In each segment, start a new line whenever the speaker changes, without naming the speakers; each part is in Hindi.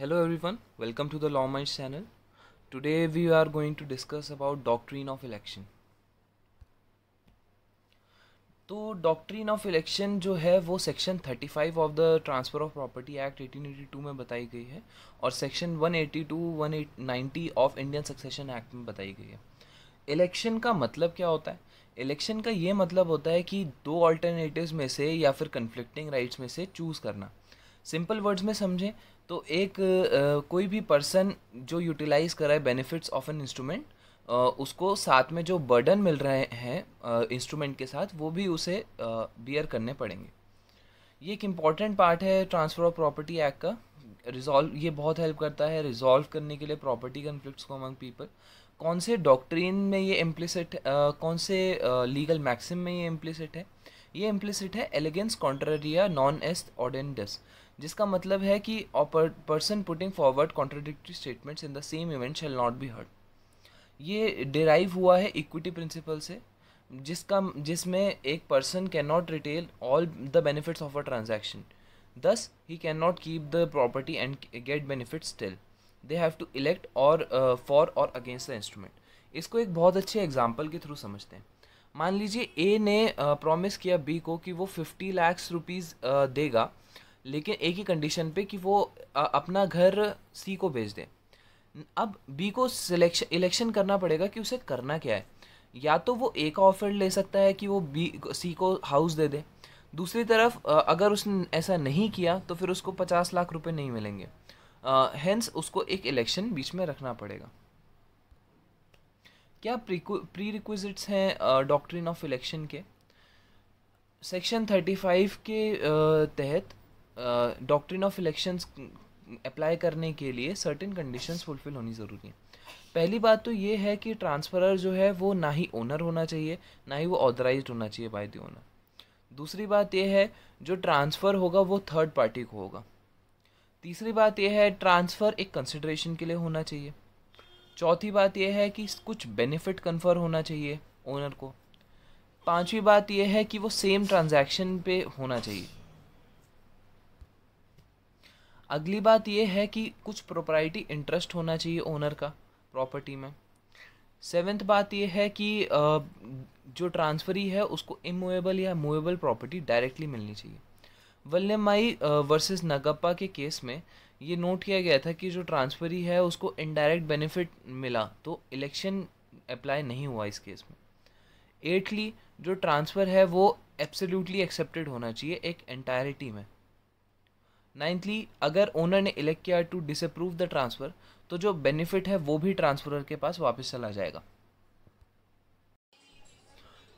Hello everyone, welcome to the law mind channel Today we are going to discuss about doctrine of election तो डॉक्ट्रीन ऑफ इलेक्शन जो है वो section 35 of the transfer of property act 1882 में बताई गई है और section 182 190 of Indian succession act में बताई गई है इलेक्शन का मतलब क्या होता है इलेक्शन का ये मतलब होता है कि दो ऑल्टरनेटिव्स में से या फिर कन्फ्लिक्टिंग राइट्स में से चूज़ करना सिंपल वर्ड्स में समझें तो एक uh, कोई भी पर्सन जो यूटिलाइज कर रहा है बेनिफिट्स ऑफ एन इंस्ट्रूमेंट उसको साथ में जो बर्डन मिल रहे हैं इंस्ट्रूमेंट के साथ वो भी उसे बियर करने पड़ेंगे ये एक इम्पॉर्टेंट पार्ट है ट्रांसफ़र ऑफ प्रॉपर्टी एक्ट का रिजॉल्व ये बहुत हेल्प करता है रिजॉल्व करने के लिए प्रॉपर्टी कन्फ्लिक्ट्स को अमंग पीपल कौन से डॉक्ट्रीन में ये इम्प्लिसिट कौन से लीगल मैक्सिम में ये इम्प्लिसिट है ये इम्प्लिसिट है एलिगेंस कॉन्ट्ररिया नॉन एस्ट ऑर्डेंडस जिसका मतलब है कि person putting forward contradictory statements in the same event shall not be heard ये डिराइव हुआ है इक्विटी प्रिंसिपल से जिसका जिसमें एक person can not retain all the benefits of a transaction thus he can not keep the property and get benefit still they have to elect और for or against the instrument इसको एक बहुत अच्छे एग्जाम्पल के थ्रू समझते हैं मान लीजिए ए ने प्रॉमिस किया बी को कि वो फिफ्टी लैक्स रुपीज़ देगा लेकिन एक ही कंडीशन पे कि वो अपना घर सी को भेज दे अब बी को सिलेक्शन इलेक्शन करना पड़ेगा कि उसे करना क्या है या तो वो ए का ऑफर ले सकता है कि वो बी सी को हाउस दे दे दूसरी तरफ अगर उसने ऐसा नहीं किया तो फिर उसको पचास लाख रुपए नहीं मिलेंगे हेंस उसको एक इलेक्शन बीच में रखना पड़ेगा क्या प्री रिक्विजिट्स हैं डॉक्ट्रिन ऑफ इलेक्शन के सेक्शन थर्टी फाइव के तहत डॉक्ट्रिन ऑफ इलेक्शंस अप्लाई करने के लिए सर्टेन कंडीशंस फुलफिल होनी ज़रूरी है पहली बात तो ये है कि ट्रांसफरर जो है वो ना ही ओनर होना चाहिए ना ही वो ऑथराइज होना चाहिए बाय द ओनर दूसरी बात यह है जो ट्रांसफ़र होगा वो थर्ड पार्टी को होगा तीसरी बात यह है ट्रांसफ़र एक कंसिड्रेशन के लिए होना चाहिए चौथी बात यह है कि कुछ बेनिफिट कन्फर होना चाहिए ओनर को पांचवी बात यह है कि वो सेम ट्रांजैक्शन पे होना चाहिए अगली बात यह है कि कुछ प्रोपर्टी इंटरेस्ट होना चाहिए ओनर का प्रॉपर्टी में सेवेंथ बात यह है कि जो ट्रांसफरी है उसको इमूवेबल या मूवेबल प्रॉपर्टी डायरेक्टली मिलनी चाहिए माई वर्सेस नगप्पा के केस में ये नोट किया गया था कि जो ट्रांसफरी है उसको इनडायरेक्ट बेनिफिट मिला तो इलेक्शन अप्लाई नहीं हुआ इस केस में एटली जो ट्रांसफ़र है वो एब्सोल्युटली एक्सेप्टेड होना चाहिए एक एंटायरिटी में नाइन्थली अगर ओनर ने इलेक्ट किया टू डिसअप्रूव द ट्रांसफ़र तो जो बेनिफिट है वो भी ट्रांसफरर के पास वापस चला जाएगा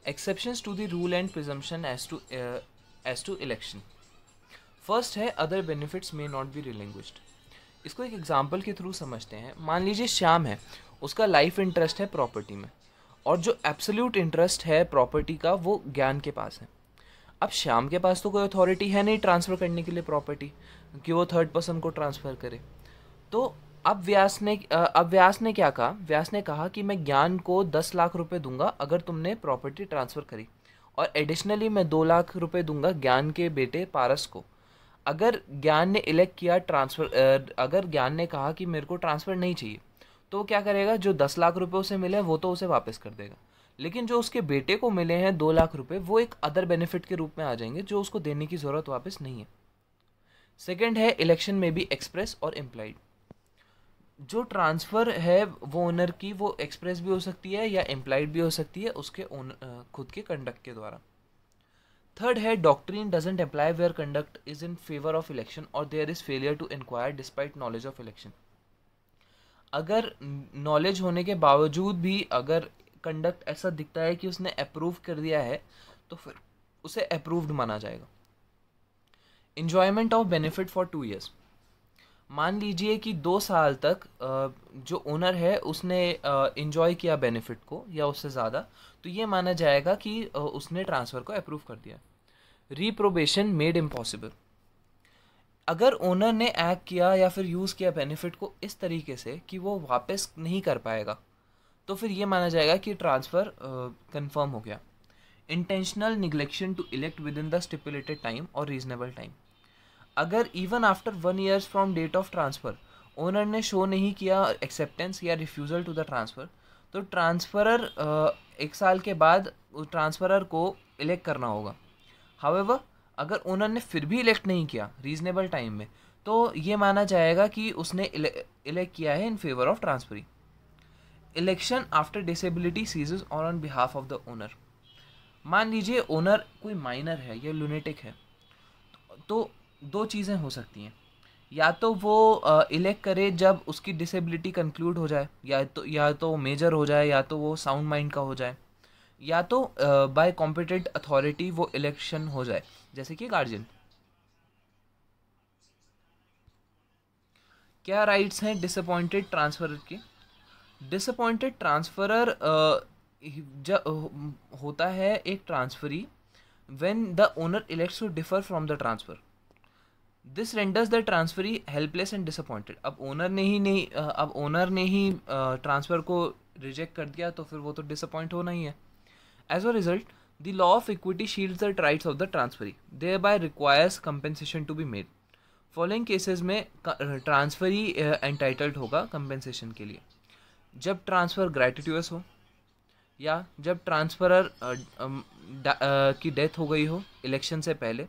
exception to the rule and presumption as to as to election first है other benefits may not be relinquished इसको एक एग्जाम्पल के थ्रू समझते हैं मान लीजिए श्याम है उसका लाइफ इंटरेस्ट है प्रॉपर्टी में और जो एब्सोल्यूट इंटरेस्ट है प्रॉपर्टी का वो ज्ञान के पास है अब श्याम के पास तो कोई अथॉरिटी है नहीं ट्रांसफ़र करने के लिए प्रॉपर्टी कि वो थर्ड पर्सन को ट्रांसफ़र करे तो अब व्यास ने अब व्यास ने क्या कहा व्यास ने कहा कि मैं ज्ञान को दस लाख रुपए दूंगा अगर तुमने प्रॉपर्टी ट्रांसफ़र करी और एडिशनली मैं दो लाख रुपए दूंगा ज्ञान के बेटे पारस को अगर ज्ञान ने इलेक्ट किया ट्रांसफ़र अगर ज्ञान ने कहा कि मेरे को ट्रांसफ़र नहीं चाहिए तो वो क्या करेगा जो दस लाख रुपए उसे मिले वो तो उसे वापस कर देगा लेकिन जो उसके बेटे को मिले हैं दो लाख रुपए वो एक अदर बेनिफिट के रूप में आ जाएंगे जो उसको देने की ज़रूरत वापस नहीं है सेकेंड है इलेक्शन में भी एक्सप्रेस और एम्प्लाइड जो ट्रांसफ़र है वो ओनर की वो एक्सप्रेस भी हो सकती है या एम्प्लाइड भी हो सकती है उसके ओनर खुद के कंडक्ट के द्वारा थर्ड है doctrine doesn't apply where conduct is in favour of election और there is failure to inquire despite knowledge of election अगर नॉलेज होने के बावजूद भी अगर कंडक्ट ऐसा दिखता है कि उसने अप्रूव कर दिया है तो फिर उसे अप्रूव्ड माना जाएगा enjoyment of benefit for two years मान लीजिए कि दो साल तक जो ओनर है उसने इन्जॉय किया बेनिफिट को या उससे ज़्यादा तो ये माना जाएगा कि उसने ट्रांसफ़र को अप्रूव कर दिया रिप्रोबेशन मेड इम्पॉसिबल अगर ओनर ने एक्ट किया या फिर यूज़ किया बेनिफिट को इस तरीके से कि वो वापस नहीं कर पाएगा तो फिर ये माना जाएगा कि ट्रांसफ़र कंफर्म हो गया intentional neglection to elect within the stipulated time और रीजनेबल टाइम अगर even after one years from date of transfer owner ने शो नहीं किया एक्सेप्टेंस या रिफ्यूज़ल टू द ट्रांसफ़र तो ट्रांसफरर एक साल के बाद उस ट्रांसफरर को इलेक्ट करना होगा हावेवर अगर ओनर ने फिर भी इलेक्ट नहीं किया रीजनेबल टाइम में तो ये माना जाएगा कि उसने इलेक्ट किया है in favour of transferee election after disability ceases और on behalf of the owner मान लीजिए ओनर कोई माइनर है या लूनेटिक है तो दो चीज़ें हो सकती हैं या तो वो इलेक्ट करे जब उसकी डिसेबिलिटी कंक्लूड हो जाए या तो या तो मेजर हो जाए या तो वो साउंड माइंड का हो जाए या तो बाय कॉम्पिटेंट अथॉरिटी वो इलेक्शन हो जाए जैसे कि गार्जियन क्या राइट्स हैं डिसअपॉइंटेड ट्रांसफर के डिसअपॉइंटेड ट्रांसफरर होता है एक transferee when the owner elects to differ from the transfer this renders the transferee helpless and disappointed अब ओनर ने ही नहीं अब ओनर ने ही ट्रांसफ़र को रिजेक्ट कर दिया तो फिर वो तो डिसअपॉइंट होना ही है As a result, the law of equity shields the rights of the transferee, thereby requires compensation to be made. Following cases में ट्रांसफरी एंटाइटल्ड होगा कंपेंसेशन के लिए जब ट्रांसफ़र ग्रेटिट्यूस हो या जब ट्रांसफरर की डेथ हो गई हो इलेक्शन से पहले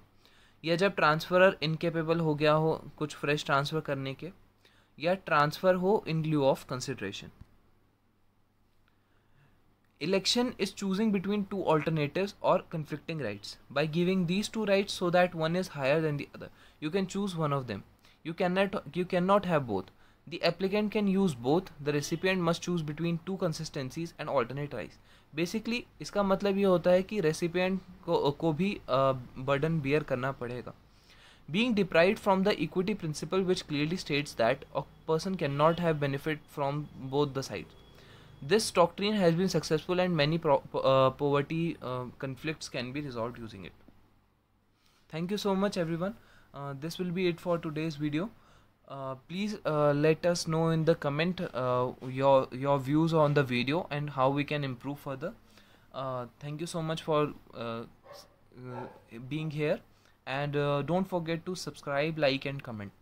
या जब ट्रांसफरर इनकेपेबल हो गया हो कुछ फ्रेश ट्रांसफ़र करने के या ट्रांसफ़र हो in lieu of consideration Election is choosing between two alternatives or conflicting rights. By giving these two rights so that one is higher than the other, you can choose one of them. You cannot, you cannot have both. The applicant can use both, the recipient must choose between two consistencies and alternate rights. Basically, इसका मतलब ये होता है कि रेसिपियंट को को भी बर्डन बियर करना पड़ेगा being deprived from the equity principle which clearly states that a person cannot have benefit from both the sides this doctrine has been successful and many pro- uh, poverty uh, conflicts can be resolved using it. Thank you so much everyone. Uh, this will be it for today's video. Uh, please uh, let us know in the comment uh, your your views on the video and how we can improve further. thank you so much for being here and don't forget to subscribe, like and comment.